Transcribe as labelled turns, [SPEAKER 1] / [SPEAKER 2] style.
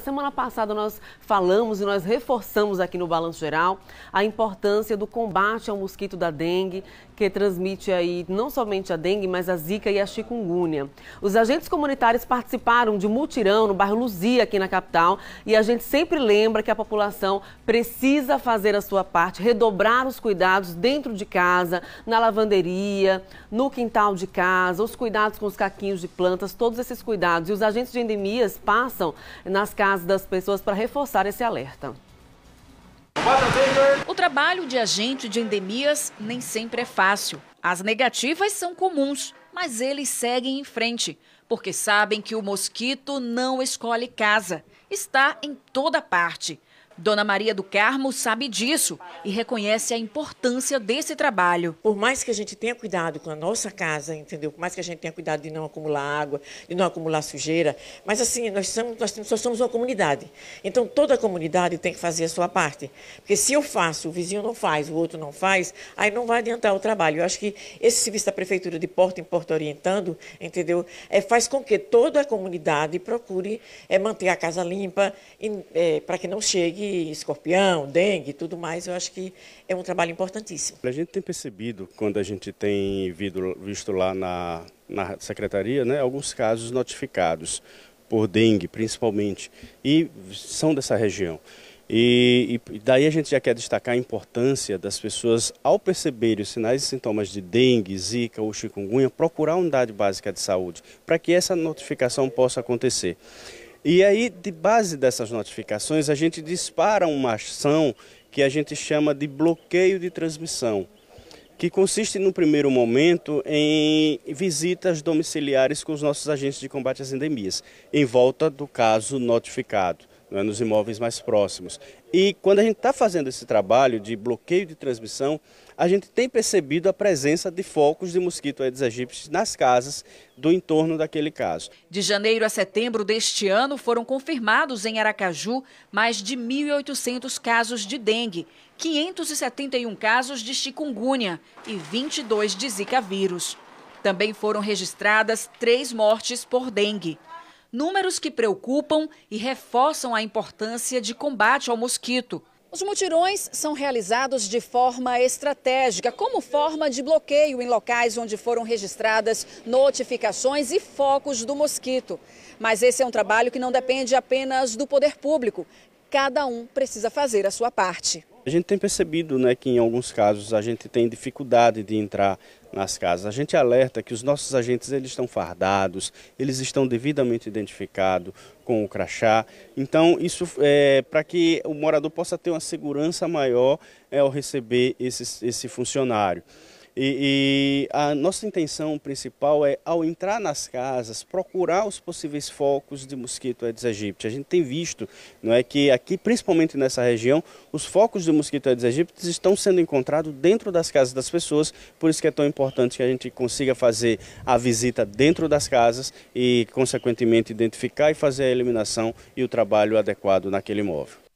[SPEAKER 1] Semana passada nós falamos e nós reforçamos aqui no Balanço Geral a importância do combate ao mosquito da dengue, que transmite aí não somente a dengue, mas a zika e a chikungunya. Os agentes comunitários participaram de mutirão no bairro Luzia, aqui na capital, e a gente sempre lembra que a população precisa fazer a sua parte, redobrar os cuidados dentro de casa, na lavanderia, no quintal de casa, os cuidados com os caquinhos de plantas, todos esses cuidados. E os agentes de endemias passam nas casas casa das pessoas para reforçar esse alerta.
[SPEAKER 2] O trabalho de agente de endemias nem sempre é fácil. As negativas são comuns, mas eles seguem em frente, porque sabem que o mosquito não escolhe casa, está em toda parte. Dona Maria do Carmo sabe disso e reconhece
[SPEAKER 3] a importância desse trabalho. Por mais que a gente tenha cuidado com a nossa casa, entendeu? Por mais que a gente tenha cuidado de não acumular água, de não acumular sujeira, mas assim, nós, somos, nós só somos uma comunidade. Então toda a comunidade tem que fazer a sua parte. Porque se eu faço, o vizinho não faz, o outro não faz, aí não vai adiantar o trabalho. Eu acho que esse serviço da Prefeitura de porta em porta Orientando, entendeu? É, faz com que toda a comunidade procure é, manter a casa limpa é, para que não chegue escorpião, dengue e tudo mais, eu acho que é um
[SPEAKER 4] trabalho importantíssimo. A gente tem percebido, quando a gente tem visto, lá na, na secretaria, né, alguns casos notificados por dengue, principalmente, e são dessa região. E, e, daí a gente já quer destacar a importância das pessoas, ao perceberem os sinais e sintomas de dengue, zika ou chikungunya, procurar a unidade básica de saúde, para que essa notificação possa acontecer. E aí, de base dessas notificações, a gente dispara uma ação que a gente chama de bloqueio de transmissão, que consiste no primeiro momento em visitas domiciliares com os nossos agentes de combate às endemias, em volta do caso notificado. Né, nos imóveis mais próximos. E quando a gente está fazendo esse trabalho de bloqueio de transmissão, a gente tem percebido a presença de focos de mosquito Aedes aegypti nas casas do entorno daquele caso.
[SPEAKER 2] De janeiro a setembro deste ano, foram confirmados em Aracaju mais de 1.800 casos de dengue, 571 casos de chikungunya e 22 de zika vírus. Também foram registradas três mortes por dengue. Números que preocupam e reforçam a importância de combate ao mosquito. Os mutirões são realizados de forma estratégica, como forma de bloqueio em locais onde foram registradas notificações e focos do mosquito. Mas esse é um trabalho que não depende apenas do poder público. Cada um precisa fazer a sua parte.
[SPEAKER 4] A gente tem percebido né, que em alguns casos a gente tem dificuldade de entrar nas casas. A gente alerta que os nossos agentes eles estão fardados, eles estão devidamente identificados com o crachá. Então, isso é para que o morador possa ter uma segurança maior é, ao receber esse funcionário. E, e, a nossa intenção principal é, ao entrar nas casas, procurar os possíveis focos de mosquito Aedes aegypti. A gente tem visto não é, que aqui, principalmente nessa região, os focos de mosquito Aedes aegypti estão sendo encontrados dentro das casas das pessoas, por isso que é tão importante que a gente consiga fazer a visita dentro das casas e, consequentemente, identificar e fazer a eliminação e o trabalho adequado naquele imóvel.